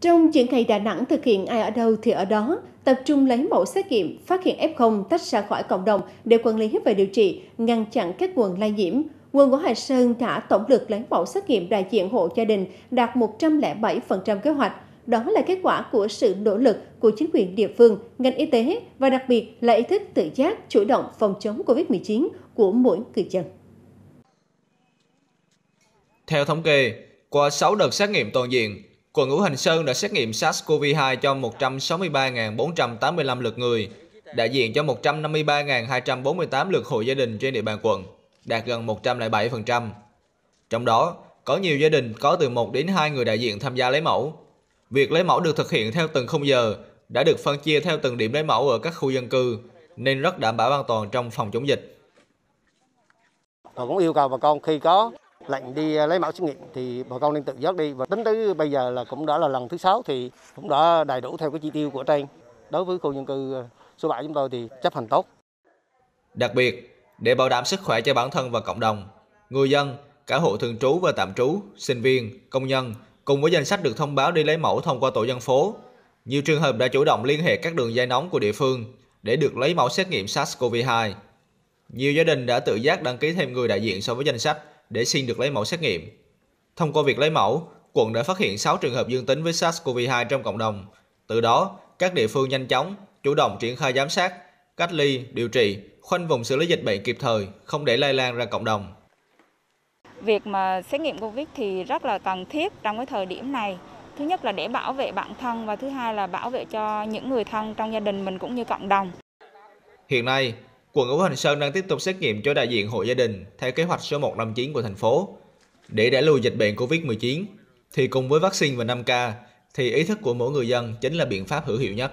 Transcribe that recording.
Trong triển ngày Đà Nẵng thực hiện ai ở đâu thì ở đó, tập trung lấy mẫu xét nghiệm, phát hiện F0 tách ra khỏi cộng đồng để quản lý và điều trị, ngăn chặn các nguồn lây nhiễm. Quân của Hải Sơn đã tổng lực lấy mẫu xét nghiệm đại diện hộ gia đình đạt 107% kế hoạch. Đó là kết quả của sự nỗ lực của chính quyền địa phương, ngành y tế và đặc biệt là ý thức tự giác chủ động phòng chống COVID-19 của mỗi người dân. Theo thống kê, qua 6 đợt xét nghiệm toàn diện, Quận Ngũ Hành Sơn đã xét nghiệm SARS-CoV-2 cho 163.485 lượt người, đại diện cho 153.248 lượt hộ gia đình trên địa bàn quận, đạt gần 107%. Trong đó, có nhiều gia đình có từ 1 đến 2 người đại diện tham gia lấy mẫu. Việc lấy mẫu được thực hiện theo từng khung giờ, đã được phân chia theo từng điểm lấy mẫu ở các khu dân cư, nên rất đảm bảo an toàn trong phòng chống dịch. Tôi cũng yêu cầu bà con khi có lệnh đi à, lấy mẫu xét nghiệm thì bà con nên tự giác đi và tính tới bây giờ là cũng đã là lần thứ sáu thì cũng đã đầy đủ theo cái chỉ tiêu của trên đối với khu dân cư à, số 7 chúng tôi thì chấp hành tốt. Đặc biệt, để bảo đảm sức khỏe cho bản thân và cộng đồng, người dân, cả hộ thường trú và tạm trú, sinh viên, công nhân cùng với danh sách được thông báo đi lấy mẫu thông qua tổ dân phố. Nhiều trường hợp đã chủ động liên hệ các đường dây nóng của địa phương để được lấy mẫu xét nghiệm SARS-CoV-2. Nhiều gia đình đã tự giác đăng ký thêm người đại diện so với danh sách để xin được lấy mẫu xét nghiệm. Thông qua việc lấy mẫu, quận đã phát hiện 6 trường hợp dương tính với SARS-CoV-2 trong cộng đồng. Từ đó, các địa phương nhanh chóng, chủ động triển khai giám sát, cách ly, điều trị, khoanh vùng xử lý dịch bệnh kịp thời, không để lây lan ra cộng đồng. Việc mà xét nghiệm COVID thì rất là cần thiết trong cái thời điểm này. Thứ nhất là để bảo vệ bản thân và thứ hai là bảo vệ cho những người thân trong gia đình mình cũng như cộng đồng. Hiện nay, Quận Ngũ Hành Sơn đang tiếp tục xét nghiệm cho đại diện hộ gia đình theo kế hoạch số 159 của thành phố. Để đẩy lùi dịch bệnh COVID-19, thì cùng với vaccine và 5K, thì ý thức của mỗi người dân chính là biện pháp hữu hiệu nhất.